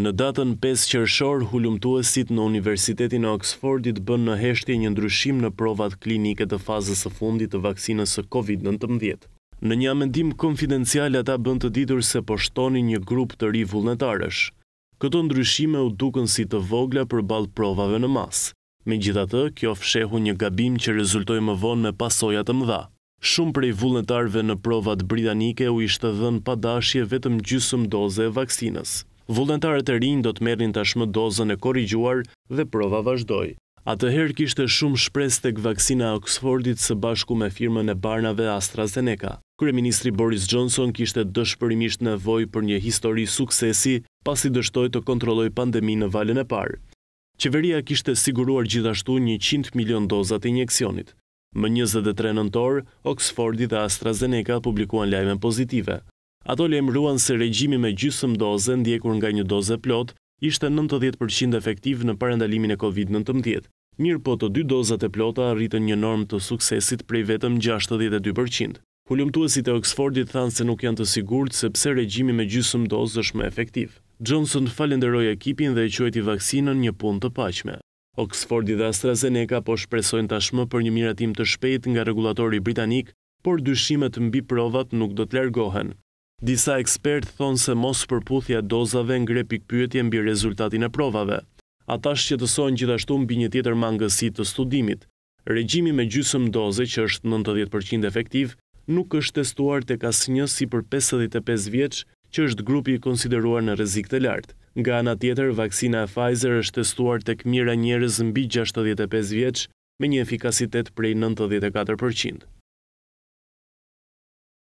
Në datën 5 qërëshor, hulumtuesit në Universitetin e Oxfordit bën në heshtje një ndryshim në provat klinike të fazës e fundit të vaksinës së COVID-19. Në një amendim konfidencial, ata bën të ditur se poshtoni një grup të ri vullnetarësh. Këto ndryshime u duken si të vogla për balë provave në masë. Me gjitha të, kjo fshehu një gabim që rezultoj më vonë me pasojat të mëdha. Shumë prej vullnetarve në provat britanike u ishte dhenë padashje vetëm gjysëm doze e vaksinës. Vullentarët e rinë do të merin tashmë dozën e korigjuar dhe prova vazhdoj. A të herë kishtë shumë shpres të vaksina e Oxfordit së bashku me firmën e Barnave AstraZeneca. Kërë Ministri Boris Johnson kishtë dëshpërimisht në voj për një histori suksesi pasi dështoj të kontrolloj pandemi në valen e parë. Qeveria kishtë siguruar gjithashtu 100 milion dozat të injeksionit. Më 23 nëntor, Oxfordi dhe AstraZeneca publikuan lajme pozitive. Ato le emruan se regjimi me gjysëm doze ndjekur nga një doze plot, ishte 90% efektiv në parendalimin e COVID-19. Mirë po të dy dozat e plota arritën një norm të suksesit prej vetëm 62%. Hullumtuesit e Oxfordit thanë se nuk janë të sigurët se pse regjimi me gjysëm dozë është me efektiv. Johnson falenderoj e kipin dhe e quajti vaksinën një pun të pachme. Oxfordit dhe AstraZeneca po shpresojnë tashmë për një miratim të shpejt nga regulatori britanik, por dyshimet mbi provat nuk do të lergohen. Disa ekspertë thonë se mos përputhja dozave ngre pikpyetje mbi rezultatin e provave. Ata shqetësojnë gjithashtu mbi një tjetër mangësi të studimit. Regjimi me gjysëm doze që është 90% efektiv, nuk është testuar të kasë një si për 55 vjeç që është grupi konsideruar në rezik të lartë. Nga ana tjetër, vaksina e Pfizer është testuar të këmira njërez mbi 65 vjeç me një efikasitet prej 94%.